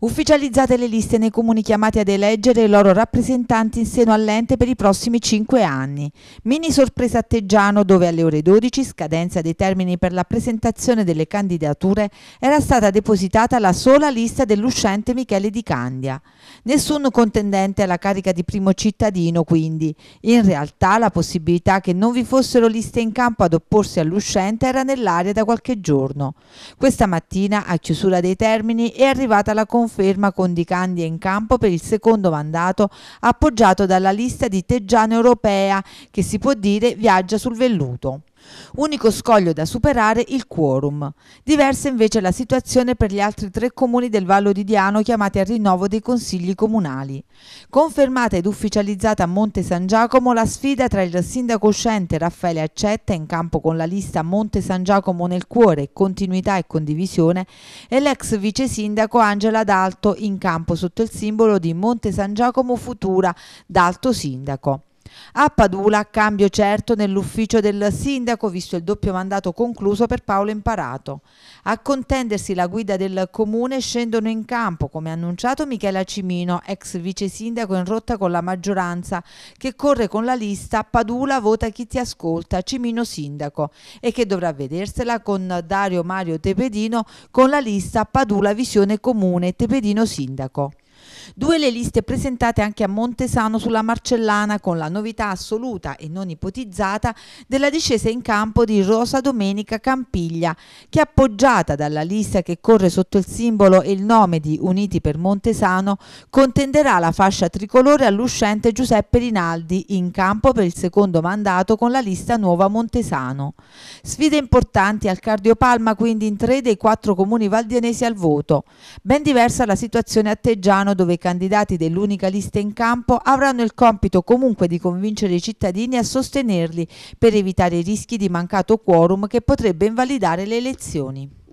Ufficializzate le liste nei comuni chiamati ad eleggere i loro rappresentanti in seno all'ente per i prossimi cinque anni. Mini sorpresa a Teggiano dove alle ore 12, scadenza dei termini per la presentazione delle candidature, era stata depositata la sola lista dell'uscente Michele Di Candia. Nessun contendente alla carica di primo cittadino quindi. In realtà la possibilità che non vi fossero liste in campo ad opporsi all'uscente era nell'aria da qualche giorno. Questa mattina, a chiusura dei termini, è arrivata la conferenza conferma con Di Candia in campo per il secondo mandato appoggiato dalla lista di Teggiano Europea che si può dire viaggia sul velluto. Unico scoglio da superare il quorum. Diversa invece la situazione per gli altri tre comuni del Vallo di Diano chiamati al rinnovo dei consigli comunali. Confermata ed ufficializzata a Monte San Giacomo la sfida tra il sindaco uscente Raffaele Accetta in campo con la lista Monte San Giacomo nel cuore, continuità e condivisione e l'ex vice sindaco Angela D'Alto in campo sotto il simbolo di Monte San Giacomo Futura, D'Alto Sindaco. A Padula cambio certo nell'ufficio del sindaco visto il doppio mandato concluso per Paolo Imparato. A contendersi la guida del comune scendono in campo, come annunciato Michela Cimino, ex vice sindaco in rotta con la maggioranza, che corre con la lista Padula vota chi ti ascolta, Cimino sindaco, e che dovrà vedersela con Dario Mario Tepedino con la lista Padula Visione Comune, Tepedino sindaco. Due le liste presentate anche a Montesano sulla Marcellana con la novità assoluta e non ipotizzata della discesa in campo di Rosa Domenica Campiglia che appoggiata dalla lista che corre sotto il simbolo e il nome di Uniti per Montesano contenderà la fascia tricolore all'uscente Giuseppe Rinaldi in campo per il secondo mandato con la lista nuova Montesano. Sfide importanti al Cardiopalma quindi in tre dei quattro comuni valdienesi al voto. Ben diversa la situazione a Teggiano Milano dove i candidati dell'unica lista in campo avranno il compito comunque di convincere i cittadini a sostenerli per evitare i rischi di mancato quorum che potrebbe invalidare le elezioni.